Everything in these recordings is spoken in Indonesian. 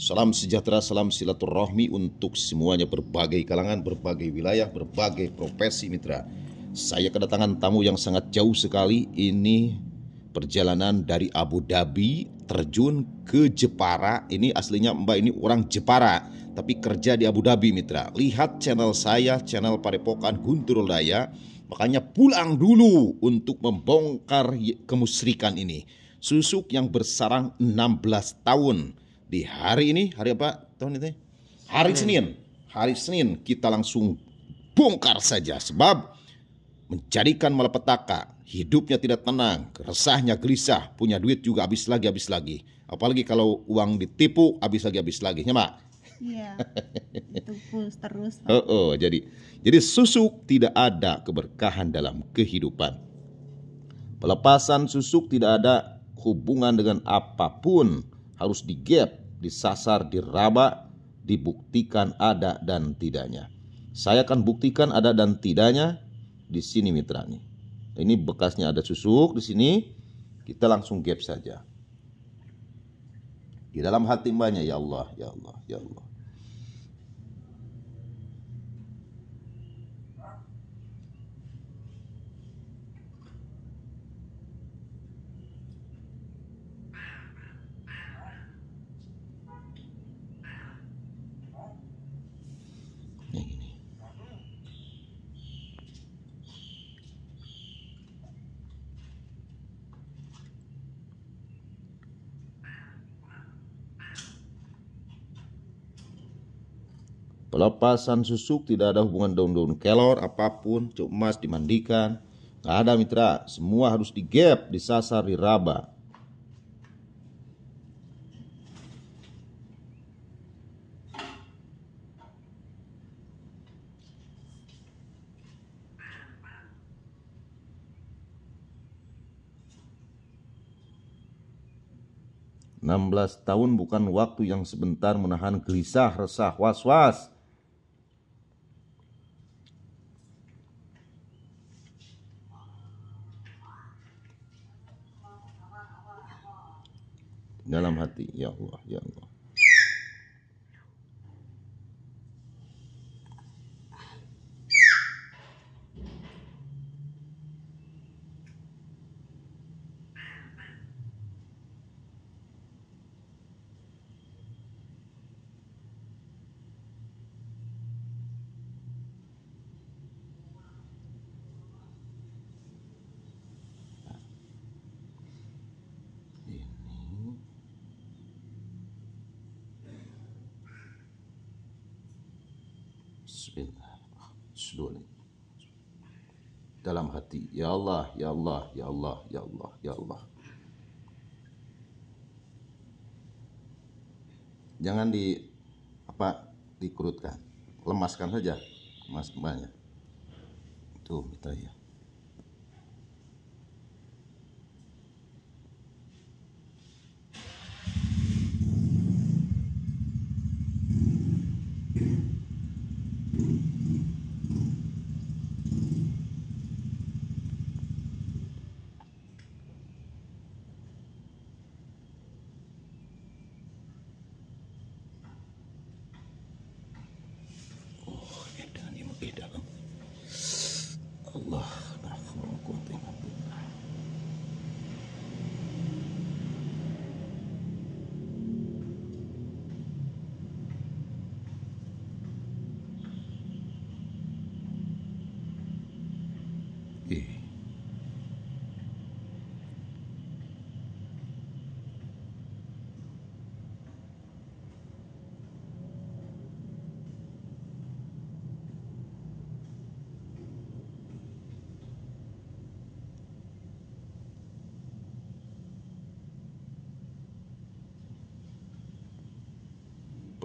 Salam sejahtera, salam silaturahmi untuk semuanya berbagai kalangan, berbagai wilayah, berbagai profesi mitra. Saya kedatangan tamu yang sangat jauh sekali. Ini perjalanan dari Abu Dhabi terjun ke Jepara. Ini aslinya Mbak ini orang Jepara, tapi kerja di Abu Dhabi mitra. Lihat channel saya, channel Padepokan Guntur Daya. Makanya pulang dulu untuk membongkar kemusrikan ini. Susuk yang bersarang 16 tahun di hari ini, hari apa tahun itu? Hari Senin. Hari Senin kita langsung bongkar saja sebab menjadikan malapetaka, hidupnya tidak tenang, resahnya gelisah, punya duit juga habis lagi habis lagi. Apalagi kalau uang ditipu habis lagi habis lagi, ya Mak? Iya. itu terus. Oh, oh, jadi jadi susuk tidak ada keberkahan dalam kehidupan. Pelepasan susuk tidak ada hubungan dengan apapun harus digap disasar, diraba, dibuktikan ada dan tidaknya. Saya akan buktikan ada dan tidaknya di sini nih. Ini bekasnya ada susuk di sini. Kita langsung gap saja. Di dalam hati mbaknya ya Allah, ya Allah, ya Allah. lepasan susuk tidak ada hubungan daun-daun kelor apapun cuk emas dimandikan nggak ada mitra semua harus digap disasar diraba belas tahun bukan waktu yang sebentar menahan gelisah, resah, was-was dalam hati ya Allah ya Allah Bismillahirrahmanirrahim. Dalam hati, ya Allah, ya Allah, ya Allah, ya Allah, ya Allah. Jangan di apa dikerutkan, lemaskan saja, mas banyak. Tuh, kita ya. الله لا حول ولا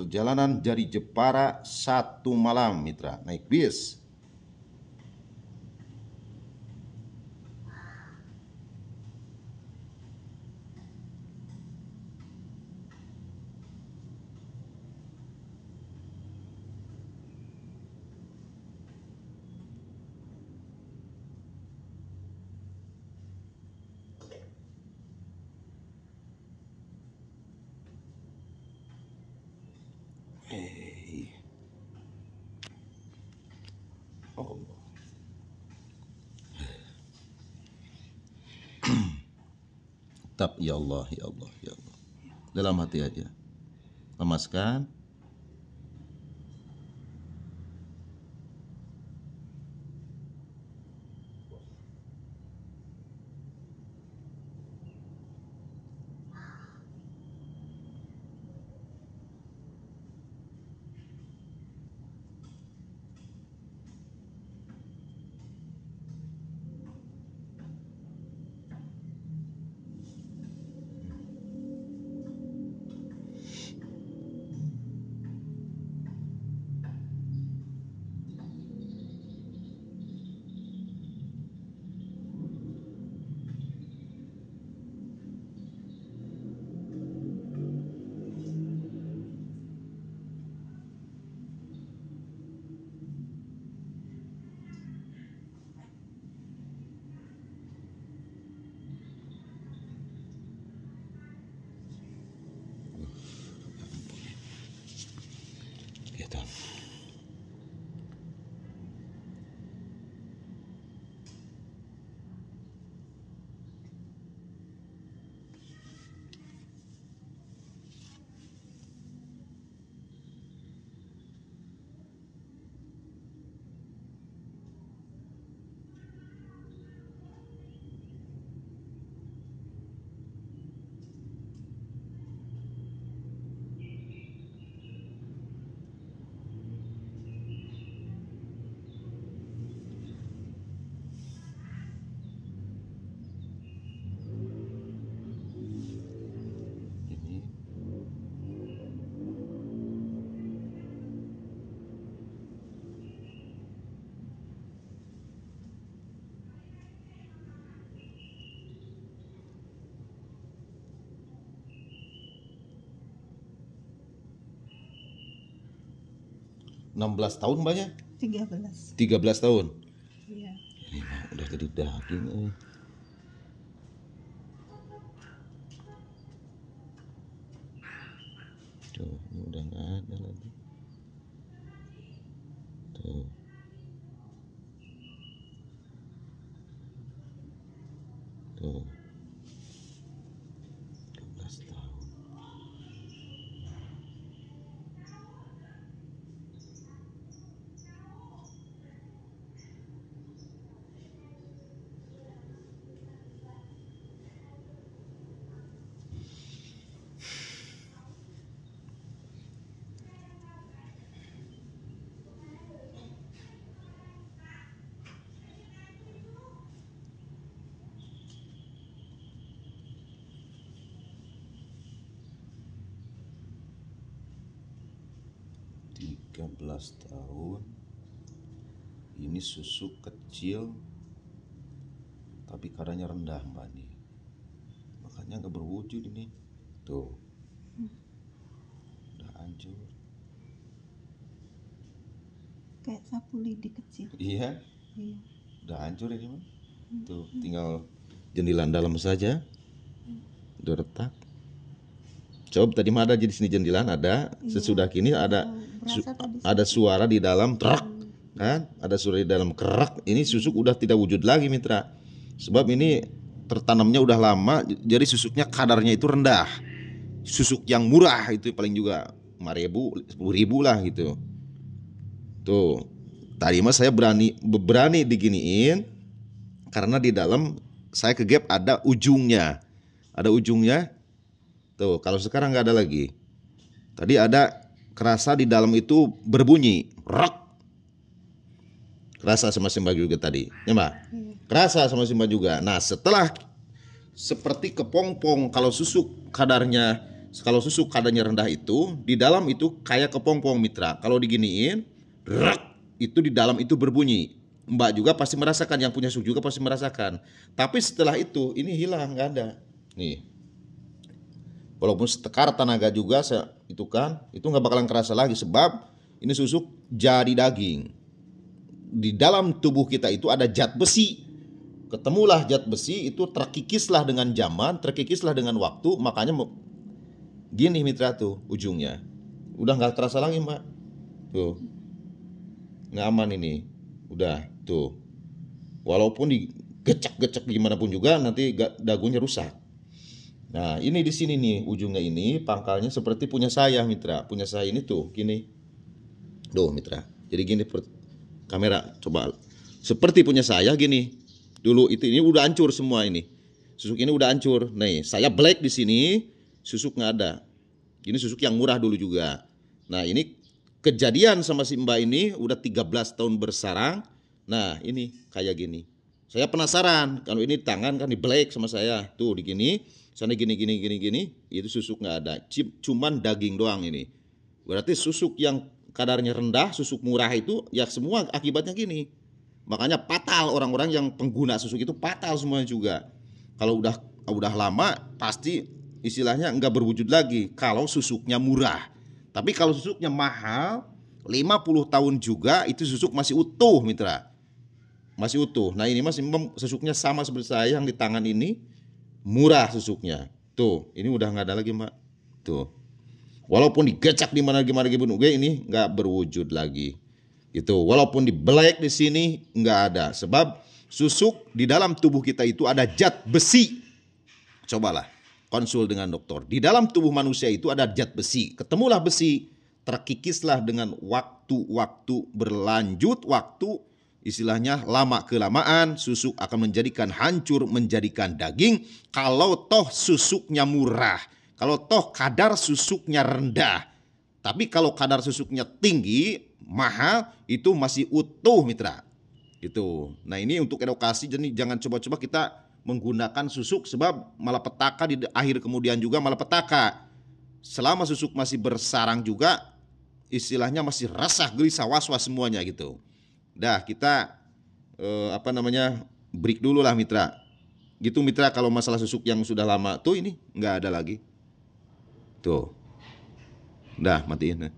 perjalanan dari Jepara satu malam mitra naik bis Hey. Oh. Tetap ya Allah, ya Allah, ya Allah. Dalam hati aja. Lemaskan. 16 tahun banyak? 13. 13 tahun. Iya. Ya, udah jadi daging. Eh. 13 tahun ini susu kecil tapi kadarnya rendah mbak nih makanya nggak berwujud ini tuh udah hancur kayak sapu lidi kecil iya iya udah hancur ini mbak tuh tinggal jendela dalam saja udah retak coba tadi mah ada di sini jendilan ada iya. sesudah kini ada iya su ada suara di dalam kerak kan ada suara di dalam kerak ini susuk udah tidak wujud lagi mitra sebab ini tertanamnya udah lama jadi susuknya kadarnya itu rendah susuk yang murah itu paling juga 5 ribu ribu lah gitu tuh tadi mas saya berani berani diginiin karena di dalam saya kegap ada ujungnya ada ujungnya tuh kalau sekarang nggak ada lagi tadi ada kerasa di dalam itu berbunyi rak kerasa sama Simba juga tadi ya mbak kerasa sama Simba juga nah setelah seperti kepompong kalau susu kadarnya kalau susu kadarnya rendah itu di dalam itu kayak kepompong mitra kalau diginiin rak itu di dalam itu berbunyi Mbak juga pasti merasakan, yang punya susu juga pasti merasakan. Tapi setelah itu ini hilang, nggak ada. Nih, walaupun setekar tenaga juga itu kan itu nggak bakalan kerasa lagi sebab ini susu jari daging di dalam tubuh kita itu ada zat besi ketemulah zat besi itu terkikislah dengan zaman terkikislah dengan waktu makanya gini mitra tuh ujungnya udah nggak terasa lagi mbak tuh nggak aman ini udah tuh walaupun digecek-gecek gimana pun juga nanti dagunya rusak Nah, ini di sini nih ujungnya ini pangkalnya seperti punya saya mitra. Punya saya ini tuh gini. Duh mitra. Jadi gini kamera coba seperti punya saya gini. Dulu itu ini udah hancur semua ini. Susuk ini udah hancur. Nih, saya black di sini, susuk nggak ada. Ini susuk yang murah dulu juga. Nah, ini kejadian sama si Mbak ini udah 13 tahun bersarang. Nah, ini kayak gini. Saya penasaran kalau ini tangan kan di black sama saya. Tuh di gini sana gini gini gini gini itu susuk nggak ada cuman daging doang ini berarti susuk yang kadarnya rendah susuk murah itu ya semua akibatnya gini makanya fatal orang-orang yang pengguna susuk itu fatal semuanya juga kalau udah udah lama pasti istilahnya nggak berwujud lagi kalau susuknya murah tapi kalau susuknya mahal 50 tahun juga itu susuk masih utuh mitra masih utuh nah ini masih susuknya sama seperti saya yang di tangan ini murah susuknya. Tuh, ini udah nggak ada lagi mbak. Tuh, walaupun digecak di mana gimana gimana gue ini nggak berwujud lagi. Itu, walaupun di black di sini nggak ada. Sebab susuk di dalam tubuh kita itu ada zat besi. Cobalah konsul dengan dokter. Di dalam tubuh manusia itu ada zat besi. Ketemulah besi, terkikislah dengan waktu-waktu berlanjut waktu istilahnya lama kelamaan susuk akan menjadikan hancur, menjadikan daging kalau toh susuknya murah, kalau toh kadar susuknya rendah. Tapi kalau kadar susuknya tinggi, mahal itu masih utuh mitra. Gitu. Nah, ini untuk edukasi jadi jangan coba-coba kita menggunakan susuk sebab malapetaka di akhir kemudian juga malapetaka. Selama susuk masih bersarang juga istilahnya masih resah gelisah was-was semuanya gitu. Dah kita eh, apa namanya break dulu lah mitra. Gitu mitra kalau masalah susuk yang sudah lama tuh ini nggak ada lagi. Tuh. Dah matiin.